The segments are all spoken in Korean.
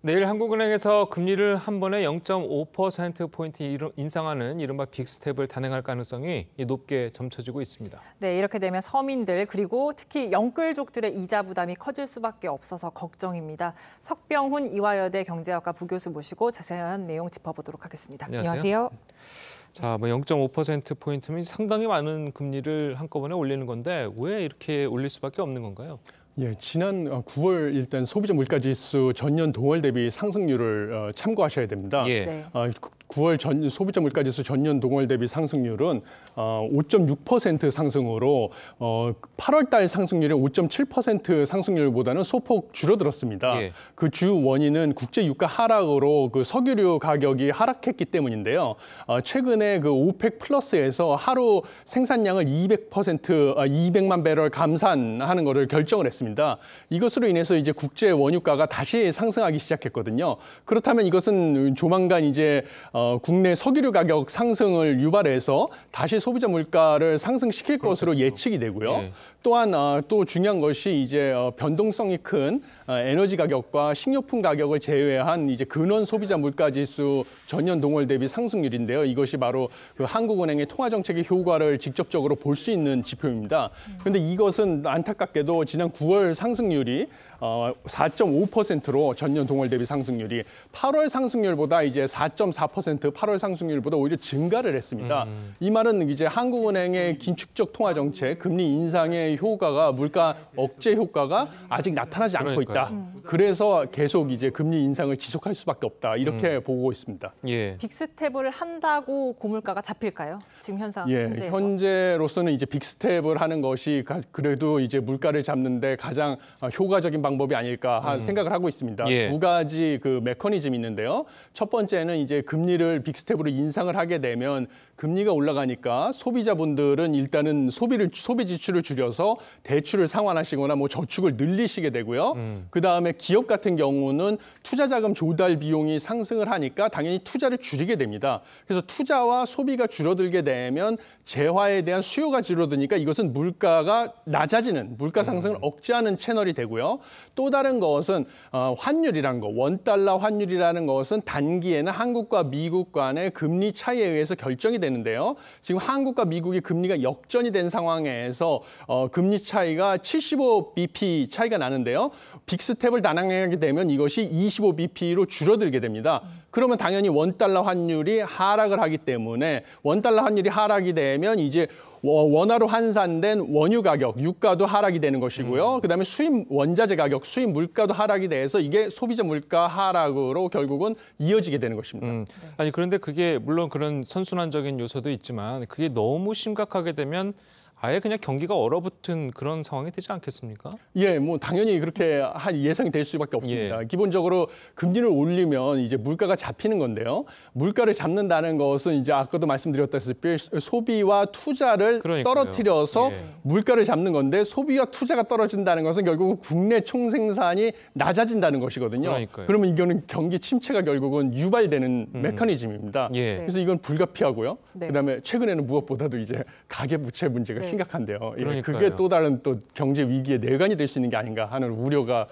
내일 한국은행에서 금리를 한 번에 0.5%포인트 인상하는 이른바 빅스텝을 단행할 가능성이 높게 점쳐지고 있습니다. 네, 이렇게 되면 서민들 그리고 특히 영끌족들의 이자 부담이 커질 수밖에 없어서 걱정입니다. 석병훈 이화여대 경제학과 부교수 모시고 자세한 내용 짚어보도록 하겠습니다. 안녕하세요. 안녕하세요. 자, 뭐 0.5%포인트면 상당히 많은 금리를 한꺼번에 올리는 건데 왜 이렇게 올릴 수밖에 없는 건가요? 예, 지난 9월 어, 일단 소비자 물가지수 전년 동월 대비 상승률을 어, 참고하셔야 됩니다. 예. 네. 어, 9월 전 소비자 물가지수 전년 동월 대비 상승률은 5.6% 어, 상승으로 8월 어, 달상승률이5.7% 상승률보다는 소폭 줄어들었습니다. 예. 그주 원인은 국제 유가 하락으로 그 석유류 가격이 하락했기 때문인데요. 어, 최근에 그 오펙 플러스에서 하루 생산량을 200% 200만 아, 배럴 감산하는 것을 결정을 했습니다. 이것으로 인해서 이제 국제 원유가가 다시 상승하기 시작했거든요. 그렇다면 이것은 조만간 이제 어, 국내 석유류 가격 상승을 유발해서 다시 소비자 물가를 상승시킬 그렇죠, 것으로 그렇죠. 예측이 되고요. 네. 또한 어, 또 중요한 것이 이제 어, 변동성이 큰 어, 에너지 가격과 식료품 가격을 제외한 이제 근원 소비자 물가 지수 전년 동월 대비 상승률인데요. 이것이 바로 그 한국은행의 통화 정책의 효과를 직접적으로 볼 수 있는 지표입니다. 그런데 이것은 안타깝게도 지난 9월 상승률이 어, 4.5%로 전년 동월 대비 상승률이 8월 상승률보다 이제 4.4% 1.5% 8월 상승률보다 오히려 증가를 했습니다. 음. 이 말은 이제 한국은행의 긴축적 통화 정책, 금리 인상의 효과가 물가 억제 효과가 아직 나타나지 않고 있다. 음. 그래서 계속 이제 금리 인상을 지속할 수밖에 없다. 이렇게 음. 보고 있습니다. 예. 빅스텝을 한다고 고물가가 잡힐까요? 지금 현상 예, 현재 현재로서는 이제 빅스텝을 하는 것이 그래도 이제 물가를 잡는데 가장 어, 효과적인 방법이 아닐까 음. 생각을 하고 있습니다. 예. 두 가지 그 메커니즘이 있는데요. 첫 번째는 이제 금리 금리를 빅스텝으로 인상을 하게 되면 금리가 올라가니까 소비자분들은 일단은 소비를 소비 지출을 줄여서 대출을 상환하시거나 뭐 저축을 늘리시게 되고요. 음. 그다음에 기업 같은 경우는 투자 자금 조달 비용이 상승을 하니까 당연히 투자를 줄이게 됩니다. 그래서 투자와 소비가 줄어들게 되면 재화에 대한 수요가 줄어드니까 이것은 물가가 낮아지는 물가 상승을 음. 억제하는 채널이 되고요. 또 다른 것은 어, 환율이란 거, 원 달러 환율이라는 것은 단기에는 한국과 미국 간의 금리 차이에 의해서 결정이 됩니다. 되는데요. 지금 한국과 미국이 금리가 역전이 된 상황에서 어, 금리 차이가 75bp 차이가 나는데요. 빅스텝을 단행하게 되면 이것이 25bp로 줄어들게 됩니다. 음. 그러면 당연히 원달러 환율이 하락을 하기 때문에 원달러 환율이 하락이 되면 이제 원화로 환산된 원유 가격, 유가도 하락이 되는 것이고요. 음. 그다음에 수입 원자재 가격, 수입 물가도 하락이 돼서 이게 소비자 물가 하락으로 결국은 이어지게 되는 것입니다. 음. 네. 아니 그런데 그게 물론 그런 선순환적인 요소도 있지만 그게 너무 심각하게 되면 아예 그냥 경기가 얼어붙은 그런 상황이 되지 않겠습니까? 예, 뭐 당연히 그렇게 한 예상이 될 수밖에 없습니다. 예. 기본적으로 금리를 올리면 이제 물가가 잡히는 건데요. 물가를 잡는다는 것은 이제 아까도 말씀드렸다시피 소비와 투자를 그러니까요. 떨어뜨려서 예. 물가를 잡는 건데 소비와 투자가 떨어진다는 것은 결국 국내 총생산이 낮아진다는 것이거든요. 그러니까요. 그러면 이거는 경기 침체가 결국은 유발되는 음. 메커니즘입니다. 예. 그래서 이건 불가피하고요. 네. 그다음에 최근에는 무엇보다도 이제 가계 부채 문제가 네. 네. 심각한데요. 예, 그게 또 다른 또 경제 위기의 내관이 될 수 있는 게 아닌가 하는 우려가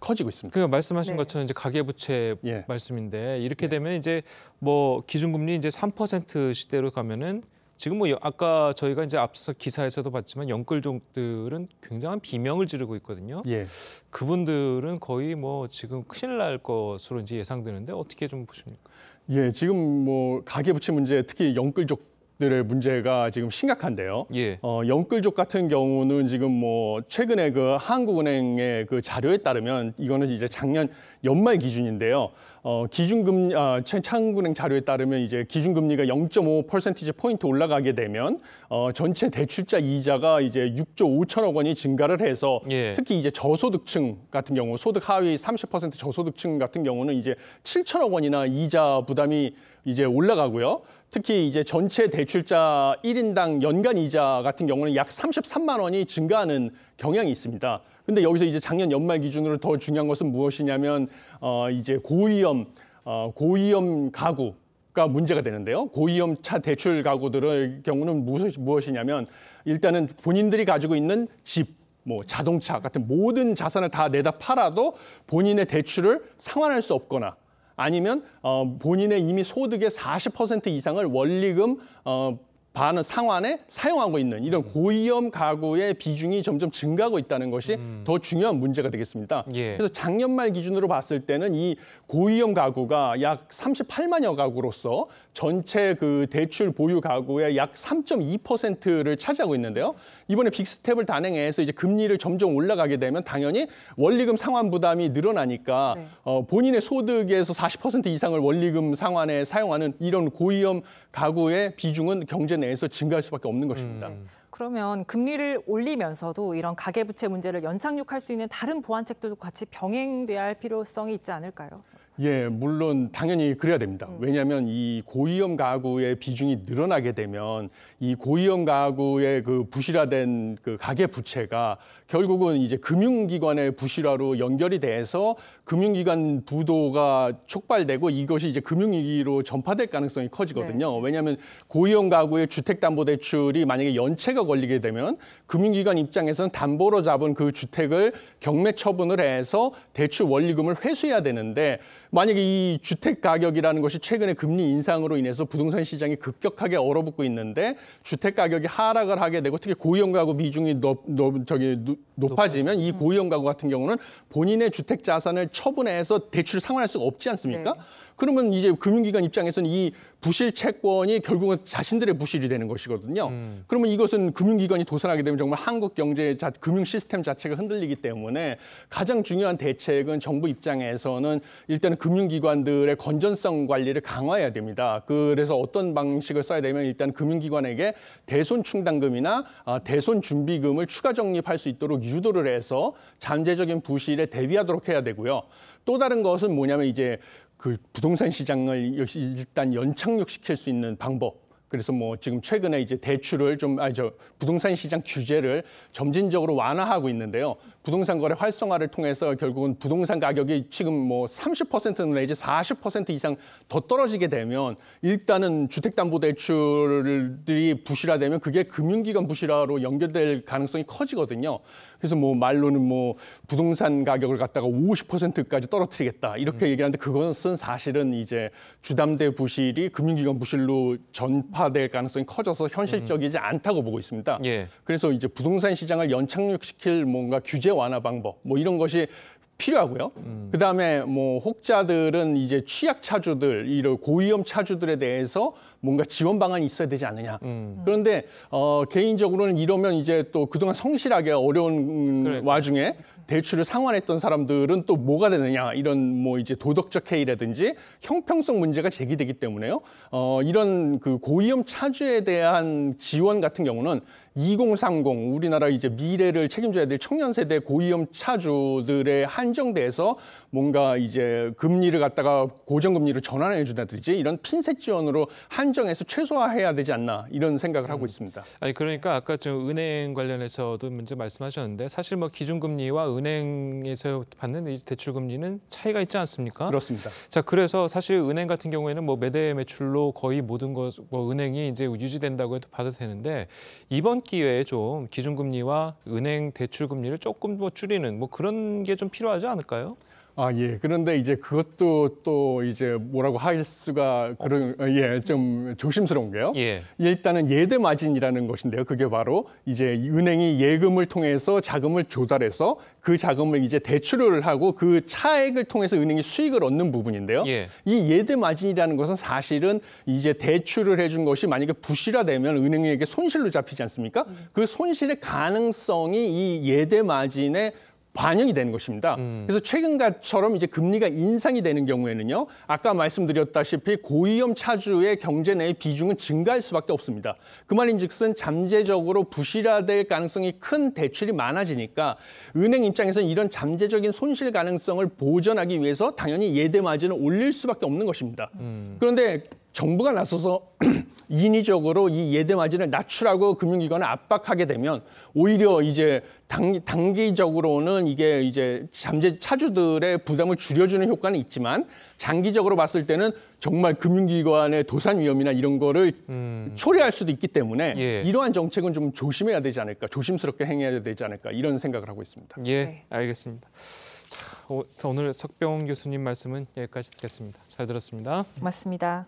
커지고 있습니다. 그 말씀하신 네. 것처럼 이제 가계부채 예. 말씀인데 이렇게 예. 되면 이제 뭐 기준금리 이제 3% 시대로 가면은 지금 뭐 아까 저희가 이제 앞서 기사에서도 봤지만 영끌족들은 굉장한 비명을 지르고 있거든요. 예. 그분들은 거의 뭐 지금 큰일 날 것으로 이제 예상되는데 어떻게 좀 보십니까? 예, 지금 뭐 가계부채 문제 특히 영끌족 들의 문제가 지금 심각한데요. 예. 어, 영끌족 같은 경우는 지금 뭐 최근에 그 한국은행의 그 자료에 따르면 이거는 이제 작년 연말 기준인데요. 어, 기준금 아, 한국은행 자료에 따르면 이제 기준금리가 0 5퍼센티 포인트 올라가게 되면 어, 전체 대출자 이자가 이제 6조 5천억 원이 증가를 해서 예. 특히 이제 저소득층 같은 경우 소득 하위 30% 저소득층 같은 경우는 이제 7천억 원이나 이자 부담이 이제 올라가고요. 특히 이제 전체 대출자 1인당 연간 이자 같은 경우는 약 33만 원이 증가하는 경향이 있습니다. 근데 여기서 이제 작년 연말 기준으로 더 중요한 것은 무엇이냐면 어 이제 고위험 어 고위험 가구 가 문제가 되는데요. 고위험차 대출 가구들의 경우는 무엇, 무엇이냐면 일단은 본인들이 가지고 있는 집, 뭐 자동차 같은 모든 자산을 다 내다 팔아도 본인의 대출을 상환할 수 없거나 아니면 어, 본인의 이미 소득의 40% 이상을 원리금 어, 반은 상환에 사용하고 있는 이런 음. 고위험 가구의 비중이 점점 증가하고 있다는 것이 음. 더 중요한 문제가 되겠습니다. 예. 그래서 작년 말 기준으로 봤을 때는 이 고위험 가구가 약 38만여 가구로서 전체 그 대출 보유 가구의 약 3.2%를 차지하고 있는데요. 이번에 빅스텝을 단행해서 이제 금리를 점점 올라가게 되면 당연히 원리금 상환 부담이 늘어나니까 네. 어, 본인의 소득에서 40% 이상을 원리금 상환에 사용하는 이런 고위험 가구의 비중은 경제 내에서 증가할 수밖에 없는 것입니다. 음. 그러면 금리를 올리면서도 이런 가계부채 문제를 연착륙할 수 있는 다른 보완책들도 같이 병행돼야 할 필요성이 있지 않을까요? 예, 물론 당연히 그래야 됩니다. 음. 왜냐하면 이 고위험 가구의 비중이 늘어나게 되면 이 고위험 가구의 그 부실화된 그 가계 부채가 결국은 이제 금융기관의 부실화로 연결이 돼서 금융기관 부도가 촉발되고 이것이 이제 금융위기로 전파될 가능성이 커지거든요. 네. 왜냐하면 고위험 가구의 주택담보대출이 만약에 연체가 걸리게 되면 금융기관 입장에서는 담보로 잡은 그 주택을 경매 처분을 해서 대출 원리금을 회수해야 되는데 만약에 이 주택 가격이라는 것이 최근에 금리 인상으로 인해서 부동산 시장이 급격하게 얼어붙고 있는데 주택 가격이 하락을 하게 되고 특히 고위험 가구 비중이 높, 높 저기 높아지면 이 고위험 가구 같은 경우는 본인의 주택 자산을 처분해서 대출을 상환할 수가 없지 않습니까? 네. 그러면 이제 금융기관 입장에서는 이 부실 채권이 결국은 자신들의 부실이 되는 것이거든요. 음. 그러면 이것은 금융기관이 도산하게 되면 정말 한국 경제 자, 금융 시스템 자체가 흔들리기 때문에 가장 중요한 대책은 정부 입장에서는 일단은 금융기관들의 건전성 관리를 강화해야 됩니다. 그래서 어떤 방식을 써야 되면 일단 금융기관에게 대손 충당금이나 아, 대손 준비금을 추가 적립할 수 있도록 유도를 해서 잠재적인 부실에 대비하도록 해야 되고요. 또 다른 것은 뭐냐면 이제 그 부동산 시장을 일단 연착륙시킬 수 있는 방법 그래서 뭐 지금 최근에 이제 대출을 좀, 아니 저 부동산 시장 규제를 점진적으로 완화하고 있는데요. 부동산 거래 활성화를 통해서 결국은 부동산 가격이 지금 뭐30% 내지 40% 이상 더 떨어지게 되면 일단은 주택담보대출이 들 부실화되면 그게 금융기관 부실화로 연결될 가능성이 커지거든요. 그래서 뭐 말로는 뭐 부동산 가격을 갖다가 50%까지 떨어뜨리겠다 이렇게 음. 얘기하는데 그것은 사실은 이제 주담대 부실이 금융기관 부실로 전파될 가능성이 커져서 현실적이지 음. 않다고 보고 있습니다. 예. 그래서 이제 부동산 시장을 연착륙시킬 뭔가 규제 완화 방법 뭐 이런 것이 필요하고요. 음. 그다음에 뭐 혹자들은 이제 취약 차주들, 이런 고위험 차주들에 대해서 뭔가 지원 방안이 있어야 되지 않느냐. 음. 그런데 어, 개인적으로는 이러면 이제 또 그동안 성실하게 어려운 그래. 와중에 대출을 상환했던 사람들은 또 뭐가 되느냐 이런 뭐 이제 도덕적 해이라든지 형평성 문제가 제기되기 때문에요. 어, 이런 그 고위험 차주에 대한 지원 같은 경우는 2030 우리나라 이제 미래를 책임져야 될 청년 세대 고위험 차주들의 한정돼서 뭔가 이제 금리를 갖다가 고정금리로 전환해 준다든지 이런 핀셋 지원으로 한 한정해서 최소화해야 되지 않나 이런 생각을 하고 음. 있습니다. 아니 그러니까 아까 좀 은행 관련해서도 문제 말씀하셨는데 사실 뭐 기준금리와 은행에서 받는 대출금리는 차이가 있지 않습니까? 그렇습니다. 자 그래서 사실 은행 같은 경우에는 뭐 매대 매출로 거의 모든 것뭐 은행이 이제 유지된다고 해도 봐도 되는데 이번 기회에 좀 기준금리와 은행 대출금리를 조금 뭐 줄이는 뭐 그런 게 좀 필요하지 않을까요? 아, 예. 그런데 이제 그것도 또 이제 뭐라고 할 수가 그런 어. 예, 좀 조심스러운 게요. 예. 일단은 예대 마진이라는 것인데요. 그게 바로 이제 은행이 예금을 통해서 자금을 조달해서 그 자금을 이제 대출을 하고 그 차액을 통해서 은행이 수익을 얻는 부분인데요. 예. 이 예대 마진이라는 것은 사실은 이제 대출을 해 준 것이 만약에 부실화되면 은행에게 손실로 잡히지 않습니까? 음. 그 손실의 가능성이 이 예대 마진의 반영이 되는 것입니다. 음. 그래서 최근처럼 이제 금리가 인상이 되는 경우에는요. 아까 말씀드렸다시피 고위험 차주의 경제 내의 비중은 증가할 수밖에 없습니다. 그 말인즉슨 잠재적으로 부실화될 가능성이 큰 대출이 많아지니까 은행 입장에서는 이런 잠재적인 손실 가능성을 보전하기 위해서 당연히 예대 마진을 올릴 수밖에 없는 것입니다. 음. 그런데 정부가 나서서 인위적으로 이 예대 마진을 낮추라고 금융기관을 압박하게 되면 오히려 이제 당, 단기적으로는 이게 이제 잠재 차주들의 부담을 줄여주는 효과는 있지만 장기적으로 봤을 때는 정말 금융기관의 도산 위험이나 이런 거를 음. 초래할 수도 있기 때문에 예. 이러한 정책은 좀 조심해야 되지 않을까 조심스럽게 행해야 되지 않을까 이런 생각을 하고 있습니다. 예, 네. 알겠습니다. 자, 오늘 석병 교수님 말씀은 여기까지 듣겠습니다. 잘 들었습니다. 고맙습니다.